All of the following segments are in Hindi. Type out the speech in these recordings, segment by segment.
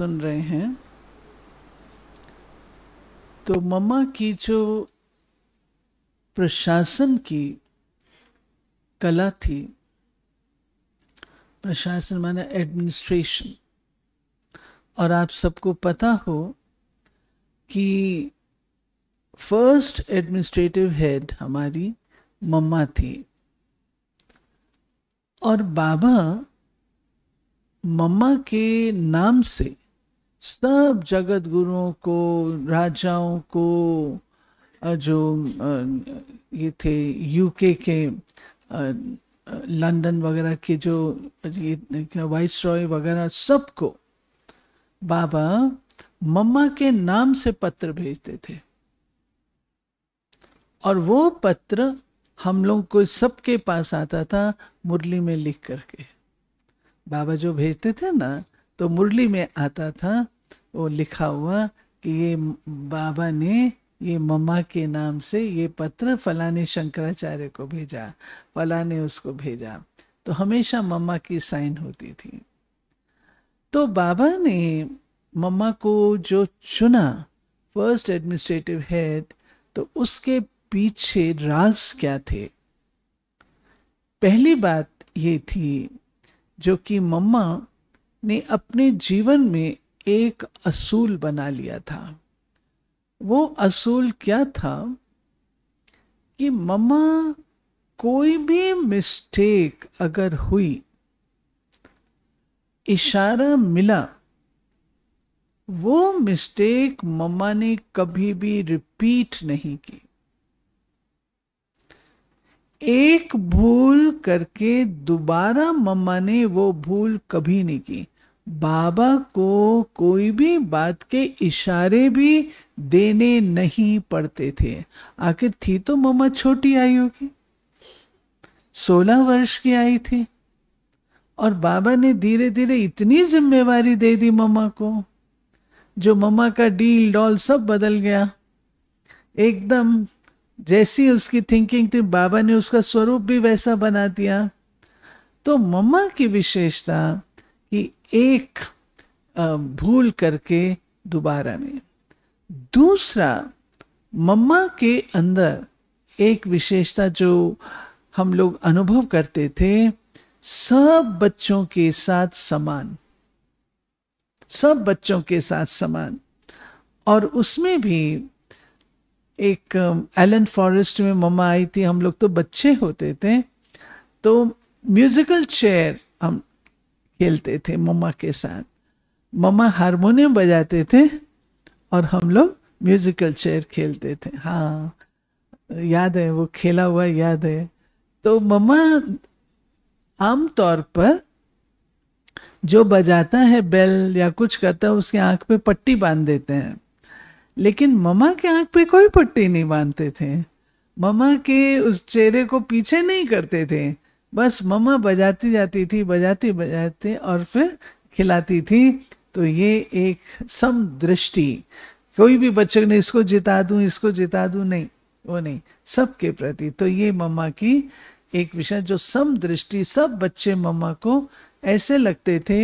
सुन रहे हैं तो मम्मा की जो प्रशासन की कला थी प्रशासन माने एडमिनिस्ट्रेशन और आप सबको पता हो कि फर्स्ट एडमिनिस्ट्रेटिव हेड हमारी मम्मा थी और बाबा मम्मा के नाम से सब जगत गुरुओं को राजाओं को जो ये थे यूके के लंदन वगैरह के जो ये वाइस रॉय वगैरह सबको बाबा मम्मा के नाम से पत्र भेजते थे और वो पत्र हम लोग को सबके पास आता था मुरली में लिख करके बाबा जो भेजते थे ना तो मुरली में आता था वो लिखा हुआ कि ये बाबा ने ये मम्मा के नाम से ये पत्र फलाने शंकराचार्य को भेजा फलाने उसको भेजा तो हमेशा मम्मा की साइन होती थी तो बाबा ने मम्मा को जो चुना फर्स्ट एडमिनिस्ट्रेटिव हेड तो उसके पीछे राज क्या थे पहली बात ये थी जो कि मम्मा ने अपने जीवन में एक असूल बना लिया था वो असूल क्या था कि ममा कोई भी मिस्टेक अगर हुई इशारा मिला वो मिस्टेक मम्मा ने कभी भी रिपीट नहीं की एक भूल करके दोबारा मम्मा ने वो भूल कभी नहीं की बाबा को कोई भी बात के इशारे भी देने नहीं पड़ते थे आखिर थी तो मम्मा छोटी आयु की सोलह वर्ष की आई थी और बाबा ने धीरे धीरे इतनी जिम्मेवारी दे दी मम्मा को जो मम्मा का डील डॉल सब बदल गया एकदम जैसी उसकी थिंकिंग थी बाबा ने उसका स्वरूप भी वैसा बना दिया तो मम्मा की विशेषता एक भूल करके दोबारा में दूसरा मम्मा के अंदर एक विशेषता जो हम लोग अनुभव करते थे सब बच्चों के साथ समान सब बच्चों के साथ समान और उसमें भी एक एलन फॉरेस्ट में मम्मा आई थी हम लोग तो बच्चे होते थे तो म्यूजिकल चेयर हम खेलते थे मम्मा के साथ मम्मा हारमोनियम बजाते थे और हम लोग म्यूजिकल चेयर खेलते थे हाँ याद है वो खेला हुआ याद है तो मम्मा आमतौर पर जो बजाता है बेल या कुछ करता है उसकी आंख पे पट्टी बांध देते हैं लेकिन मम्मा के आंख पे कोई पट्टी नहीं बांधते थे मम्मा के उस चेहरे को पीछे नहीं करते थे बस मम्मा बजाती जाती थी बजाती बजाते और फिर खिलाती थी तो ये एक दृष्टि कोई भी बच्चे ने इसको जिता दूं इसको जिता दूं नहीं वो नहीं सबके प्रति तो ये मम्मा की एक विषय जो सम दृष्टि सब बच्चे मम्मा को ऐसे लगते थे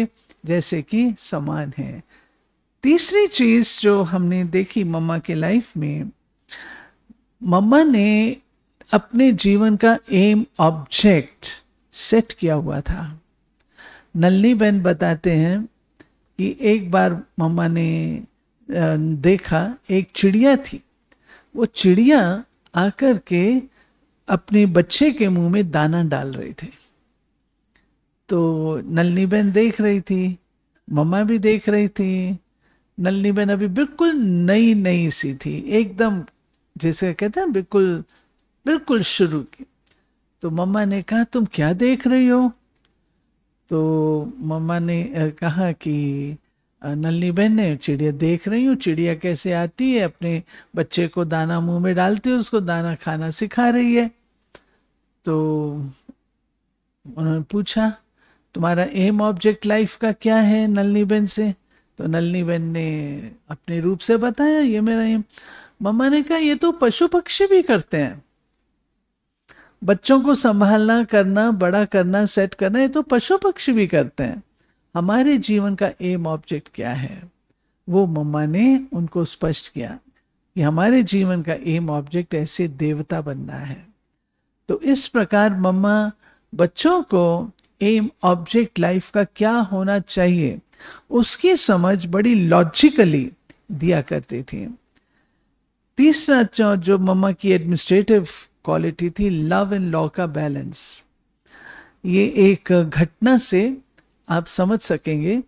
जैसे कि समान है तीसरी चीज जो हमने देखी मम्मा के लाइफ में मम्मा ने अपने जीवन का एम ऑब्जेक्ट सेट किया हुआ था नलनी बहन बताते हैं कि एक बार मम्मा ने देखा एक चिड़िया थी वो चिड़िया आकर के अपने बच्चे के मुंह में दाना डाल रहे थे तो नलनी बहन देख रही थी मम्मा भी देख रही थी नलनी बहन अभी बिल्कुल नई नई सी थी एकदम जैसे कहते हैं बिल्कुल बिल्कुल शुरू की तो मम्मा ने कहा तुम क्या देख रही हो तो मम्मा ने कहा कि नलनी बहन ने चिड़िया देख रही हूँ चिड़िया कैसे आती है अपने बच्चे को दाना मुंह में डालती है उसको दाना खाना सिखा रही है तो उन्होंने पूछा तुम्हारा एम ऑब्जेक्ट लाइफ का क्या है नलनी बहन से तो नलनी बहन ने अपने रूप से बताया ये मेरा एम मम्मा ने कहा ये तो पशु पक्षी भी करते हैं बच्चों को संभालना करना बड़ा करना सेट करना ये तो पशु पक्षी भी करते हैं हमारे जीवन का एम ऑब्जेक्ट क्या है वो मम्मा ने उनको स्पष्ट किया कि हमारे जीवन का एम ऑब्जेक्ट ऐसे देवता बनना है तो इस प्रकार मम्मा बच्चों को एम ऑब्जेक्ट लाइफ का क्या होना चाहिए उसकी समझ बड़ी लॉजिकली दिया करती थी तीसरा जो मम्मा की एडमिनिस्ट्रेटिव क्वालिटी थी लव एंड लॉ का बैलेंस ये एक घटना से आप समझ सकेंगे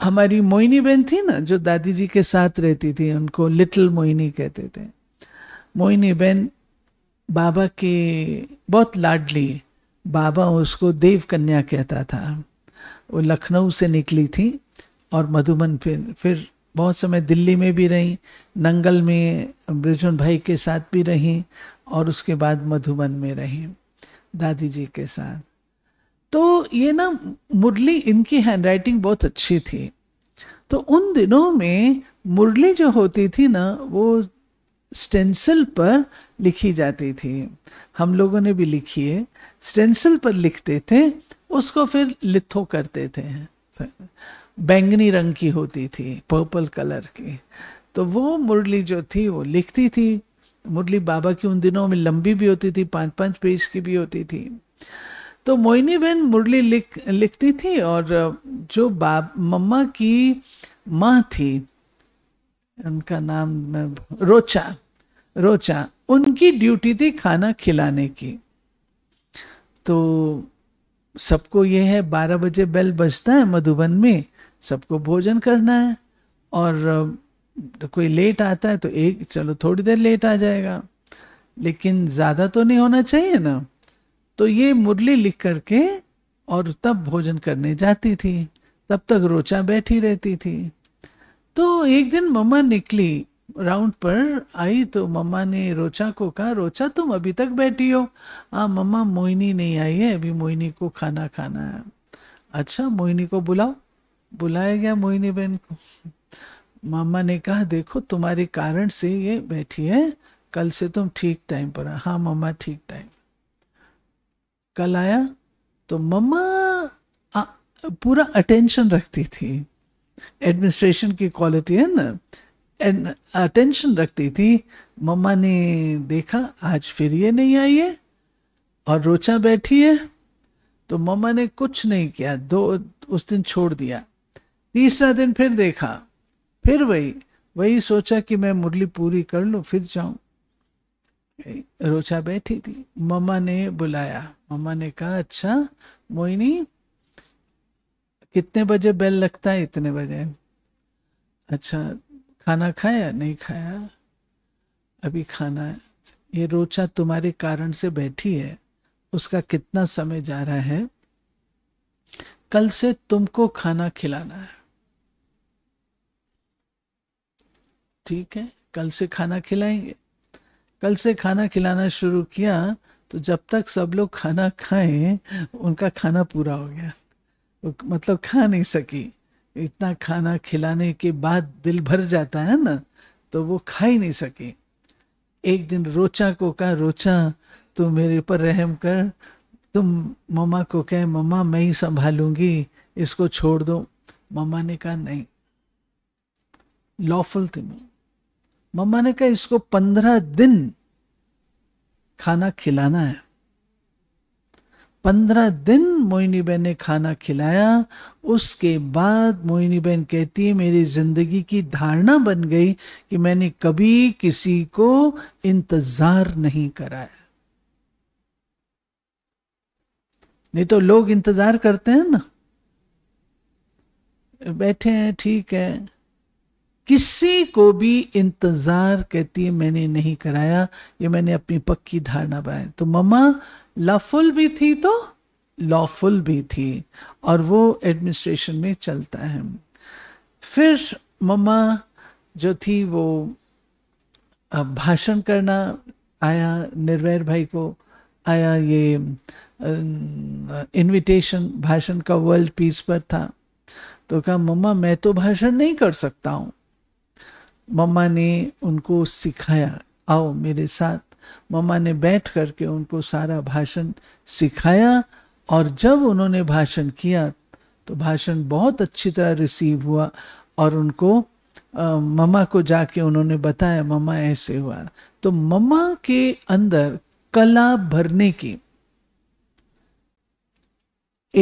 हमारी मोहिनी बहन थी ना जो दादी जी के साथ रहती थी उनको लिटिल मोहिनी कहते थे मोहिनी बहन बाबा के बहुत लाडली बाबा उसको देव कन्या कहता था वो लखनऊ से निकली थी और मधुबन फिर फिर बहुत समय दिल्ली में भी रहीं नंगल में बृजन भाई के साथ भी रहीं और उसके बाद मधुबन में रहीं दादी जी के साथ तो ये ना मुरली इनकी हैंड राइटिंग बहुत अच्छी थी तो उन दिनों में मुरली जो होती थी ना वो स्टेंसिल पर लिखी जाती थी हम लोगों ने भी लिखी है स्टेंसिल पर लिखते थे उसको फिर लिथो करते थे बैंगनी रंग की होती थी पर्पल कलर की तो वो मुरली जो थी वो लिखती थी मुरली बाबा की उन दिनों में लंबी भी होती थी पाँच पाँच पेज की भी होती थी तो मोहिनी बहन मुरली लिख लिखती थी और जो बाब मम्मा की माँ थी उनका नाम रोचा रोचा उनकी ड्यूटी थी खाना खिलाने की तो सबको ये है बारह बजे बेल बजता है मधुबन में सबको भोजन करना है और तो कोई लेट आता है तो एक चलो थोड़ी देर लेट आ जाएगा लेकिन ज़्यादा तो नहीं होना चाहिए ना तो ये मुरली लिख करके और तब भोजन करने जाती थी तब तक रोचा बैठी रहती थी तो एक दिन मम्मा निकली राउंड पर आई तो मम्मा ने रोचा को कहा रोचा तुम अभी तक बैठी हो हाँ मम्मा मोहिनी नहीं आई है अभी मोहिनी को खाना खाना है अच्छा मोहिनी को बुलाओ बुलाया गया मोहिनी बहन को मामा ने कहा देखो तुम्हारे कारण से ये बैठी है कल से तुम ठीक टाइम पर हाँ मम्मा ठीक टाइम कल आया तो मम्मा पूरा अटेंशन रखती थी एडमिनिस्ट्रेशन की क्वालिटी है ना एंड अटेंशन रखती थी मम्मा ने देखा आज फिर ये नहीं आई है और रोचा बैठी है तो मम्मा ने कुछ नहीं किया दो उस दिन छोड़ दिया तीसरा दिन फिर देखा फिर वही वही सोचा कि मैं मुरली पूरी कर लू फिर जाऊं रोचा बैठी थी मम्मा ने बुलाया मम्मा ने कहा अच्छा मोहिनी कितने बजे बेल लगता है इतने बजे अच्छा खाना खाया नहीं खाया अभी खाना है ये रोचा तुम्हारे कारण से बैठी है उसका कितना समय जा रहा है कल से तुमको खाना खिलाना है ठीक है कल से खाना खिलाएंगे कल से खाना खिलाना शुरू किया तो जब तक सब लोग खाना खाएं उनका खाना पूरा हो गया तो मतलब खा नहीं सकी इतना खाना खिलाने के बाद दिल भर जाता है ना तो वो खा ही नहीं सकी एक दिन रोचा को कहा रोचा तुम मेरे ऊपर रहम कर तुम मम्मा को कहे मम्मा मैं ही संभालूंगी इसको छोड़ दो मम्मा ने कहा नहीं लॉफुल थी मैं मम्मा ने कहा इसको पंद्रह दिन खाना खिलाना है पंद्रह दिन मोहिनी बहन ने खाना खिलाया उसके बाद मोहिनी बहन कहती है मेरी जिंदगी की धारणा बन गई कि मैंने कभी किसी को इंतजार नहीं कराया नहीं तो लोग इंतजार करते हैं ना बैठे हैं ठीक है किसी को भी इंतज़ार कहती है मैंने नहीं कराया ये मैंने अपनी पक्की धारणा बनाई तो मम्मा लफुल भी थी तो लॉफुल भी थी और वो एडमिनिस्ट्रेशन में चलता है फिर मम्मा जो थी वो भाषण करना आया निर्वैर भाई को आया ये इनविटेशन भाषण का वर्ल्ड पीस पर था तो कहा मम्मा मैं तो भाषण नहीं कर सकता हूँ मम्मा ने उनको सिखाया आओ मेरे साथ मम्मा ने बैठ करके उनको सारा भाषण सिखाया और जब उन्होंने भाषण किया तो भाषण बहुत अच्छी तरह रिसीव हुआ और उनको मम्मा को जाके उन्होंने बताया मम्मा ऐसे हुआ तो मम्मा के अंदर कला भरने की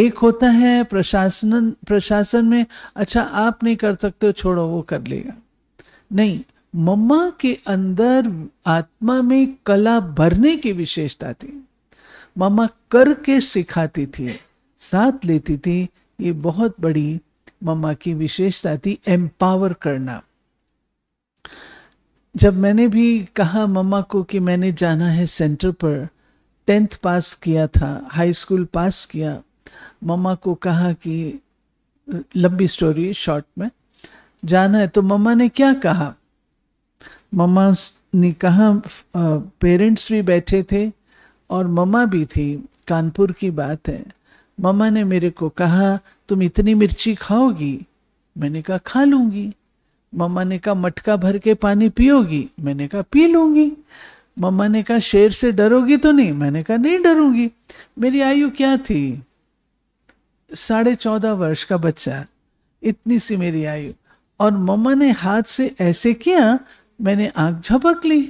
एक होता है प्रशासन प्रशासन में अच्छा आप नहीं कर सकते हो छोड़ो वो कर लेगा नहीं मम्मा के अंदर आत्मा में कला भरने की विशेषता थी मम्मा करके सिखाती थी साथ लेती थी ये बहुत बड़ी मम्मा की विशेषता थी एम्पावर करना जब मैंने भी कहा मम्मा को कि मैंने जाना है सेंटर पर टेंथ पास किया था हाई स्कूल पास किया मम्मा को कहा कि लंबी स्टोरी शॉर्ट में जाना है तो मम्मा ने क्या कहा मम्मा ने कहा पेरेंट्स भी बैठे थे और मम्मा भी थी कानपुर की बात है मम्मा ने मेरे को कहा तुम इतनी मिर्ची खाओगी मैंने कहा खा लूंगी मम्मा ने कहा मटका भर के पानी पियोगी मैंने कहा पी लूंगी मम्मा ने कहा शेर से डरोगी तो नहीं मैंने कहा नहीं डरूंगी मेरी आयु क्या थी साढ़े चौदह वर्ष का बच्चा इतनी सी मेरी आयु और मम्मा ने हाथ से ऐसे किया मैंने आंख झपक ली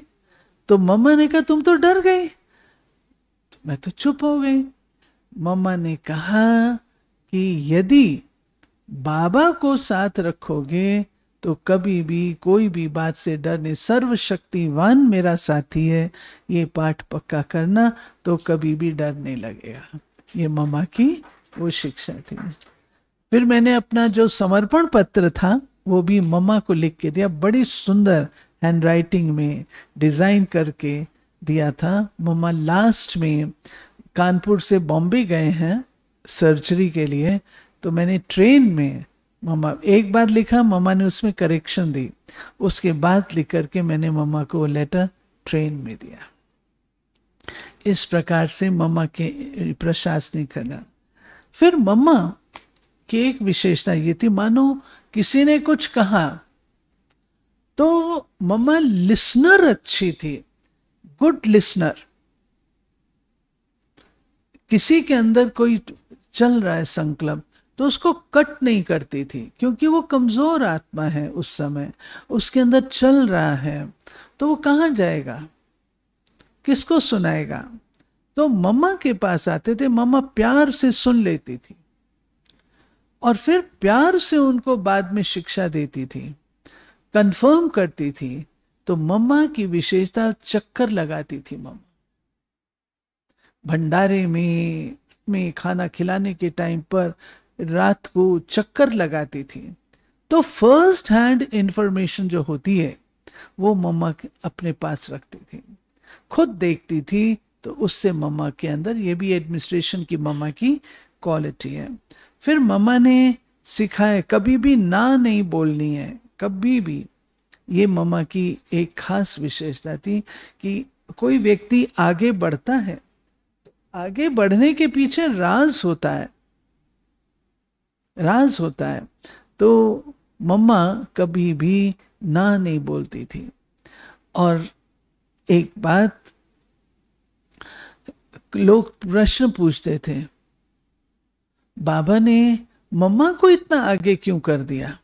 तो मम्मा ने कहा तुम तो डर गई तो मैं तो चुप हो गई मम्मा ने कहा कि यदि बाबा को साथ रखोगे तो कभी भी कोई भी बात से डरने सर्वशक्तिवान मेरा साथी है ये पाठ पक्का करना तो कभी भी डर नहीं लगेगा ये मम्मा की वो शिक्षा थी फिर मैंने अपना जो समर्पण पत्र था वो भी मम्मा को लिख के दिया बड़ी सुंदर हैंड राइटिंग में डिज़ाइन करके दिया था मम्मा लास्ट में कानपुर से बॉम्बे गए हैं सर्जरी के लिए तो मैंने ट्रेन में मम्मा एक बार लिखा मम्मा ने उसमें करेक्शन दी उसके बाद लिख करके मैंने मम्मा को वो लेटर ट्रेन में दिया इस प्रकार से मम्मा के प्रशासनिक कला फिर मम्मा की एक विशेषता ये थी मानो किसी ने कुछ कहा तो मम्मा लिसनर अच्छी थी गुड लिसनर किसी के अंदर कोई चल रहा है संकल्प तो उसको कट नहीं करती थी क्योंकि वो कमजोर आत्मा है उस समय उसके अंदर चल रहा है तो वो कहाँ जाएगा किसको सुनाएगा तो मम्मा के पास आते थे मम्मा प्यार से सुन लेती थी और फिर प्यार से उनको बाद में शिक्षा देती थी कंफर्म करती थी तो मम्मा की विशेषता चक्कर लगाती थी मम्मा भंडारे में में खाना खिलाने के टाइम पर रात को चक्कर लगाती थी तो फर्स्ट हैंड इंफॉर्मेशन जो होती है वो मम्मा अपने पास रखती थी खुद देखती थी तो उससे मम्मा के अंदर ये भी एडमिनिस्ट्रेशन की मम्मा की क्वालिटी है फिर मम्मा ने सिखाया कभी भी ना नहीं बोलनी है कभी भी ये मम्मा की एक खास विशेषता थी कि कोई व्यक्ति आगे बढ़ता है आगे बढ़ने के पीछे राज होता है राज होता है तो मम्मा कभी भी ना नहीं बोलती थी और एक बात लोग प्रश्न पूछते थे बाबा ने मम्मा को इतना आगे क्यों कर दिया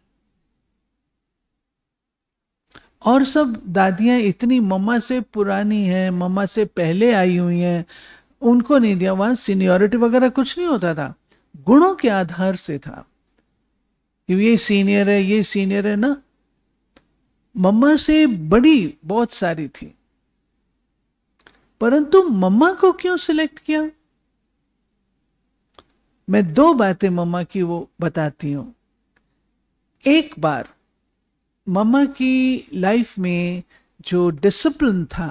और सब दादियां इतनी मम्मा से पुरानी हैं मम्मा से पहले आई हुई हैं उनको नहीं दिया वहां सीनियोरिटी वगैरह कुछ नहीं होता था गुणों के आधार से था कि ये सीनियर है ये सीनियर है ना मम्मा से बड़ी बहुत सारी थी परंतु मम्मा को क्यों सिलेक्ट किया मैं दो बातें मम्मा की वो बताती हूँ एक बार मम्मा की लाइफ में जो डिसिप्लिन था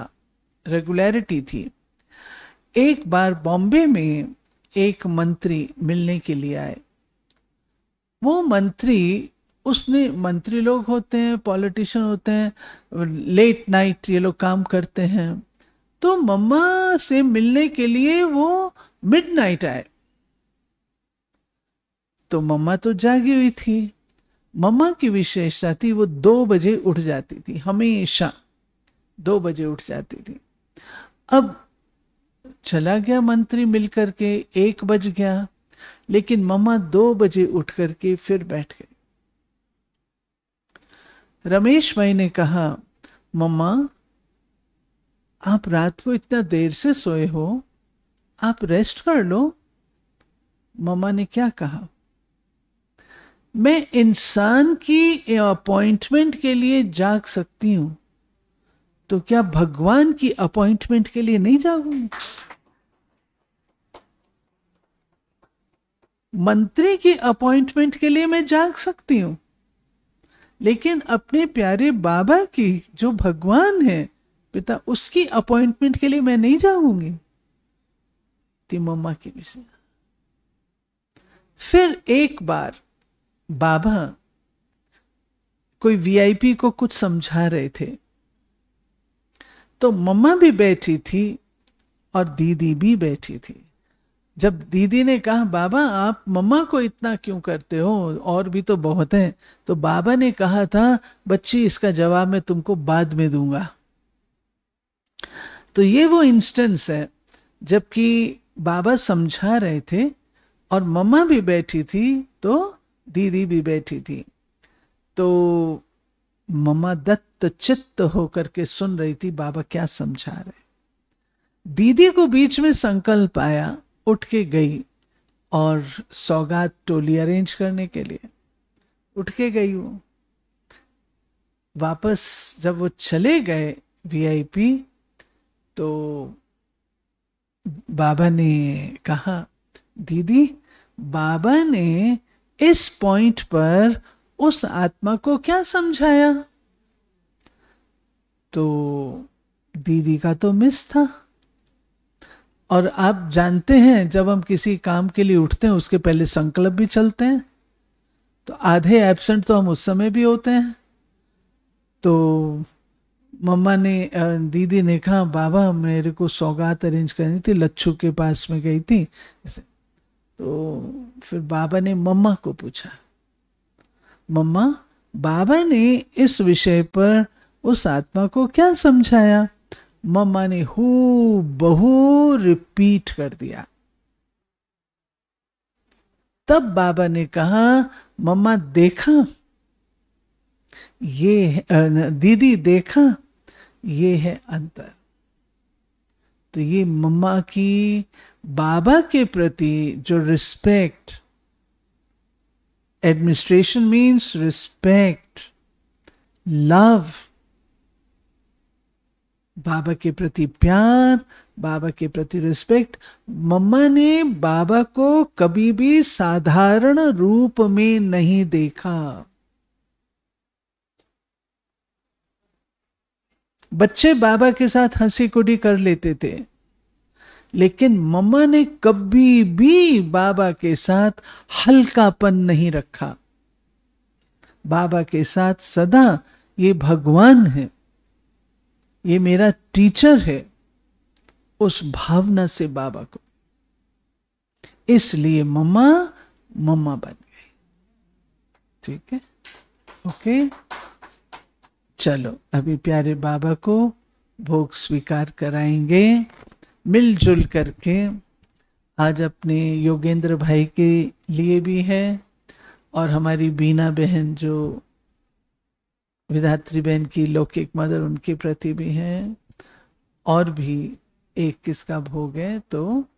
रेगुलरिटी थी एक बार बॉम्बे में एक मंत्री मिलने के लिए आए वो मंत्री उसने मंत्री लोग होते हैं पॉलिटिशियन होते हैं लेट नाइट ये लोग काम करते हैं तो मम्मा से मिलने के लिए वो मिडनाइट आए तो मम्मा तो जागी हुई थी मम्मा की विशेषता थी वो दो बजे उठ जाती थी हमेशा दो बजे उठ जाती थी अब चला गया मंत्री मिलकर के एक बज गया लेकिन मम्मा दो बजे उठ करके फिर बैठ गए रमेश भाई ने कहा मम्मा आप रात को इतना देर से सोए हो आप रेस्ट कर लो मम्मा ने क्या कहा मैं इंसान की अपॉइंटमेंट के लिए जाग सकती हूं तो क्या भगवान की अपॉइंटमेंट के लिए नहीं जागूंगी मंत्री की अपॉइंटमेंट के लिए मैं जाग सकती हूं लेकिन अपने प्यारे बाबा की जो भगवान है पिता उसकी अपॉइंटमेंट के लिए मैं नहीं जाऊंगी थी मम्मा की विषय फिर एक बार बाबा कोई वीआईपी को कुछ समझा रहे थे तो मम्मा भी बैठी थी और दीदी भी बैठी थी जब दीदी ने कहा बाबा आप मम्मा को इतना क्यों करते हो और भी तो बहुत हैं तो बाबा ने कहा था बच्ची इसका जवाब मैं तुमको बाद में दूंगा तो ये वो इंस्टेंस है जबकि बाबा समझा रहे थे और मम्मा भी बैठी थी तो दीदी भी बैठी थी तो ममा दत्त चित्त होकर के सुन रही थी बाबा क्या समझा रहे दीदी को बीच में संकल्प आया उठ के गई और सौगात टोली अरेंज करने के लिए उठ के गई वो वापस जब वो चले गए वीआईपी तो बाबा ने कहा दीदी बाबा ने इस पॉइंट पर उस आत्मा को क्या समझाया तो दीदी का तो मिस था और आप जानते हैं जब हम किसी काम के लिए उठते हैं उसके पहले संकल्प भी चलते हैं तो आधे एबसेंट तो हम उस समय भी होते हैं तो मम्मा ने दीदी ने कहा बाबा मेरे को सौगात अरेंज करनी थी लच्छू के पास में गई थी तो फिर बाबा ने मम्मा को पूछा मम्मा बाबा ने इस विषय पर उस आत्मा को क्या समझाया मम्मा ने हु बहु रिपीट कर दिया तब बाबा ने कहा मम्मा देखा ये दीदी देखा ये है अंतर तो ये मम्मा की बाबा के प्रति जो respect administration means respect love बाबा के प्रति प्यार बाबा के प्रति रिस्पेक्ट मम्मा ने बाबा को कभी भी साधारण रूप में नहीं देखा बच्चे बाबा के साथ हंसी कुड़ी कर लेते थे लेकिन मम्मा ने कभी भी बाबा के साथ हल्कापन नहीं रखा बाबा के साथ सदा ये भगवान है ये मेरा टीचर है उस भावना से बाबा को इसलिए मम्मा मम्मा बन गई ठीक है ओके चलो अभी प्यारे बाबा को भोग स्वीकार कराएंगे मिलजुल करके आज अपने योगेंद्र भाई के लिए भी है और हमारी बीना बहन जो विधात्री बहन की लौकिक मदर उनके प्रति भी है और भी एक किसका भोग है तो